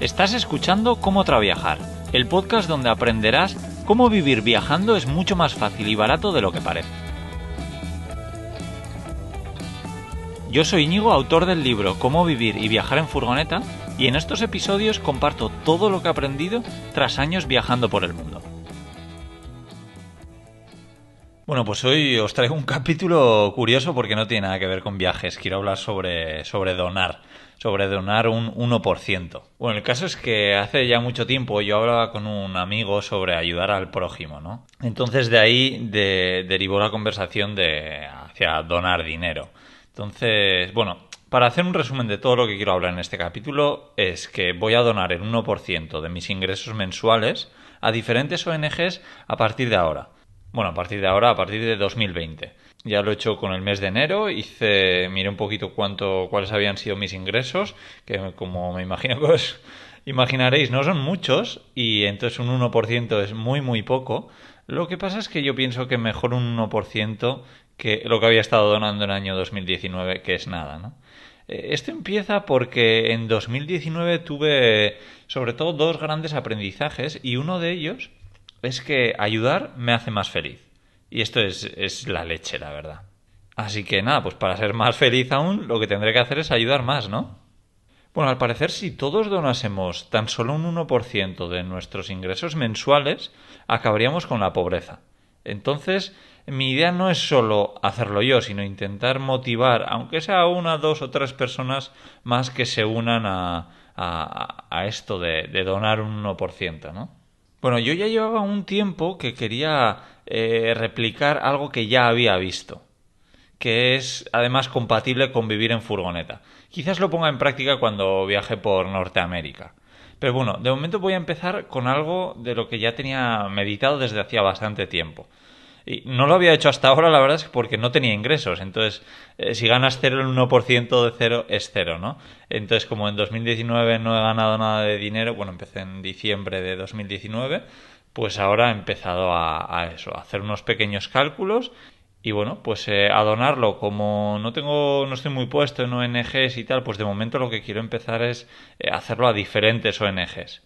Estás escuchando Cómo Traviajar, el podcast donde aprenderás cómo vivir viajando es mucho más fácil y barato de lo que parece. Yo soy Íñigo, autor del libro Cómo vivir y viajar en furgoneta, y en estos episodios comparto todo lo que he aprendido tras años viajando por el mundo. Bueno, pues hoy os traigo un capítulo curioso porque no tiene nada que ver con viajes. Quiero hablar sobre, donar, sobre donar un 1%. Bueno, el caso es que hace ya mucho tiempo yo hablaba con un amigo sobre ayudar al prójimo, ¿no? Entonces de ahí derivó la conversación de hacia donar dinero. Entonces, bueno, para hacer un resumen de todo lo que quiero hablar en este capítulo es que voy a donar el 1% de mis ingresos mensuales a diferentes ONGs a partir de ahora bueno, a partir de ahora, a partir de 2020. Ya lo he hecho con el mes de enero, hice, miré un poquito cuánto, cuáles habían sido mis ingresos, que como me imagino imaginaréis, no son muchos, y entonces un 1% es muy, muy poco. Lo que pasa es que yo pienso que mejor un 1% que lo que había estado donando en el año 2019, que es nada, ¿no? Eh, esto empieza porque en 2019 tuve sobre todo dos grandes aprendizajes y uno de ellos es que ayudar me hace más feliz. Y esto es, la leche, la verdad. Así que nada, pues para ser más feliz aún, lo que tendré que hacer es ayudar más, ¿no? Bueno, al parecer, si todos donásemos tan solo un 1% de nuestros ingresos mensuales, acabaríamos con la pobreza. Entonces, mi idea no es solo hacerlo yo, sino intentar motivar, aunque sea una, dos o tres personas más que se unan a, a, esto de, de, donar un 1%, ¿no? Bueno, yo ya llevaba un tiempo que quería eh, replicar algo que ya había visto, que es además compatible con vivir en furgoneta. Quizás lo ponga en práctica cuando viaje por Norteamérica. Pero bueno, de momento voy a empezar con algo de lo que ya tenía meditado desde hacía bastante tiempo. Y no lo había hecho hasta ahora, la verdad es que porque no tenía ingresos. Entonces, eh, si ganas 0, el 1% de cero es cero ¿no? Entonces, como en 2019 no he ganado nada de dinero, bueno, empecé en diciembre de 2019, pues ahora he empezado a, eso, a hacer unos pequeños cálculos y bueno, pues eh, a donarlo, como no tengo, no estoy muy puesto en ONGs y tal, pues de momento lo que quiero empezar es eh, hacerlo a diferentes ONGs.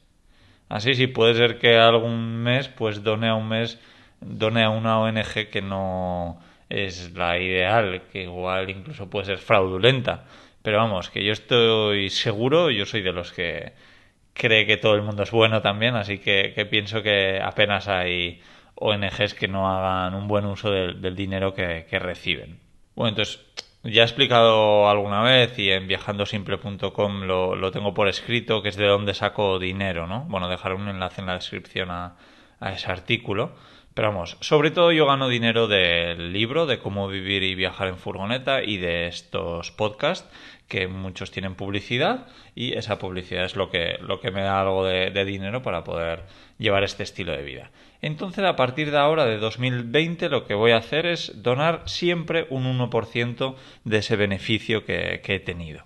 Así sí, puede ser que algún mes, pues done a un mes done a una ONG que no es la ideal, que igual incluso puede ser fraudulenta. Pero vamos, que yo estoy seguro, yo soy de los que cree que todo el mundo es bueno también, así que, pienso que apenas hay ONGs que no hagan un buen uso del, dinero que, reciben. Bueno, entonces, ya he explicado alguna vez y en viajandosimple.com lo, lo tengo por escrito, que es de dónde saco dinero, ¿no? Bueno, dejaré un enlace en la descripción a ese artículo. Pero vamos, sobre todo yo gano dinero del libro, de cómo vivir y viajar en furgoneta y de estos podcasts, que muchos tienen publicidad y esa publicidad es lo que, lo que me da algo de, dinero para poder llevar este estilo de vida. Entonces, a partir de ahora, de 2020, lo que voy a hacer es donar siempre un 1% de ese beneficio que, he tenido.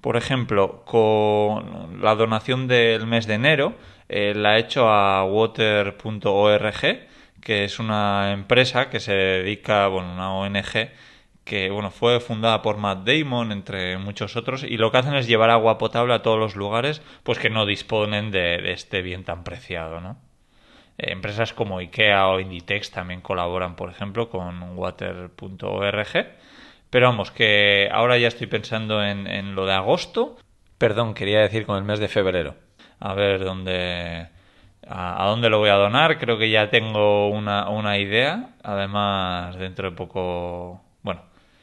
Por ejemplo, con la donación del mes de enero eh, la he hecho a water.org que es una empresa que se dedica, bueno, una ONG que bueno, fue fundada por Matt Damon, entre muchos otros, y lo que hacen es llevar agua potable a todos los lugares pues que no disponen de, este bien tan preciado. ¿no? Eh, empresas como IKEA o Inditex también colaboran, por ejemplo, con water.org. Pero vamos, que ahora ya estoy pensando en, en lo de agosto. Perdón, quería decir con el mes de febrero. A ver dónde a, dónde lo voy a donar. Creo que ya tengo una, idea. Además, dentro de poco, bueno,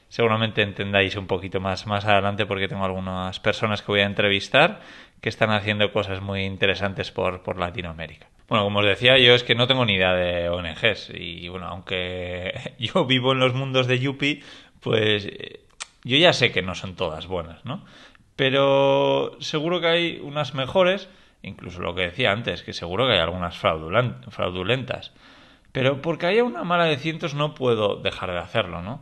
seguramente entendáis un poquito más más adelante porque tengo algunas personas que voy a entrevistar que están haciendo cosas muy interesantes por, por Latinoamérica. Bueno, como os decía, yo es que no tengo ni idea de ONGs y bueno, aunque yo vivo en los mundos de Yupi, pues eh, yo ya sé que no son todas buenas, ¿no? Pero seguro que hay unas mejores incluso lo que decía antes, que seguro que hay algunas fraudulentas, pero porque haya una mala de cientos no puedo dejar de hacerlo, ¿no?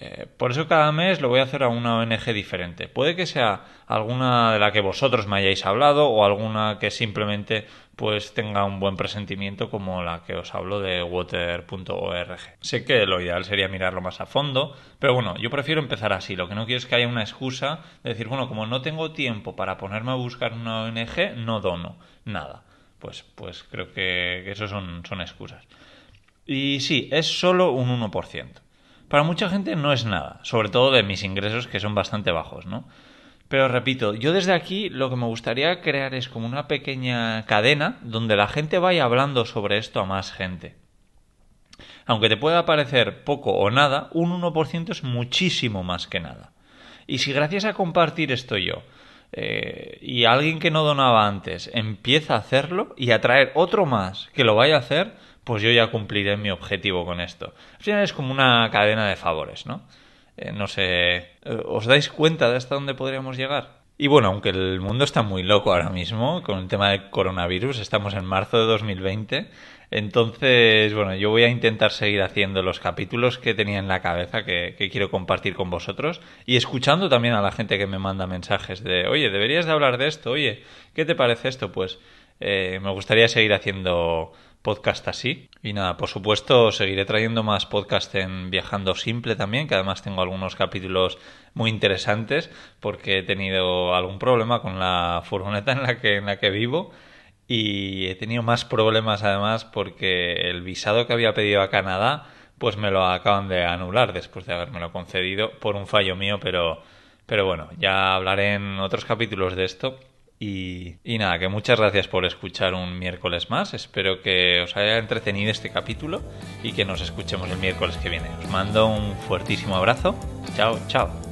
Eh, por eso cada mes lo voy a hacer a una ONG diferente. Puede que sea alguna de la que vosotros me hayáis hablado o alguna que simplemente pues tenga un buen presentimiento como la que os hablo de water.org. Sé que lo ideal sería mirarlo más a fondo, pero bueno, yo prefiero empezar así. Lo que no quiero es que haya una excusa de decir, bueno, como no tengo tiempo para ponerme a buscar una ONG, no dono nada. Pues, pues creo que eso son, son excusas. Y sí, es solo un 1%. Para mucha gente no es nada, sobre todo de mis ingresos que son bastante bajos, ¿no? Pero repito, yo desde aquí lo que me gustaría crear es como una pequeña cadena donde la gente vaya hablando sobre esto a más gente. Aunque te pueda parecer poco o nada, un 1% es muchísimo más que nada. Y si gracias a compartir esto yo eh, y alguien que no donaba antes empieza a hacerlo y atraer otro más que lo vaya a hacer, pues yo ya cumpliré mi objetivo con esto. Al final es como una cadena de favores, ¿no? Eh, no sé, eh, ¿os dais cuenta de hasta dónde podríamos llegar? Y bueno, aunque el mundo está muy loco ahora mismo con el tema del coronavirus, estamos en marzo de 2020, entonces, bueno, yo voy a intentar seguir haciendo los capítulos que tenía en la cabeza que, quiero compartir con vosotros y escuchando también a la gente que me manda mensajes de, oye, deberías de hablar de esto, oye, ¿qué te parece esto? Pues eh, me gustaría seguir haciendo podcast así. Y nada, por supuesto, seguiré trayendo más podcast en Viajando Simple también, que además tengo algunos capítulos muy interesantes porque he tenido algún problema con la furgoneta en la que, en la que vivo. Y he tenido más problemas además porque el visado que había pedido a Canadá, pues me lo acaban de anular después de haberme lo concedido por un fallo mío, pero, pero bueno, ya hablaré en otros capítulos de esto y, nada, que muchas gracias por escuchar un miércoles más. Espero que os haya entretenido este capítulo y que nos escuchemos el miércoles que viene. Os mando un fuertísimo abrazo. Chao, chao.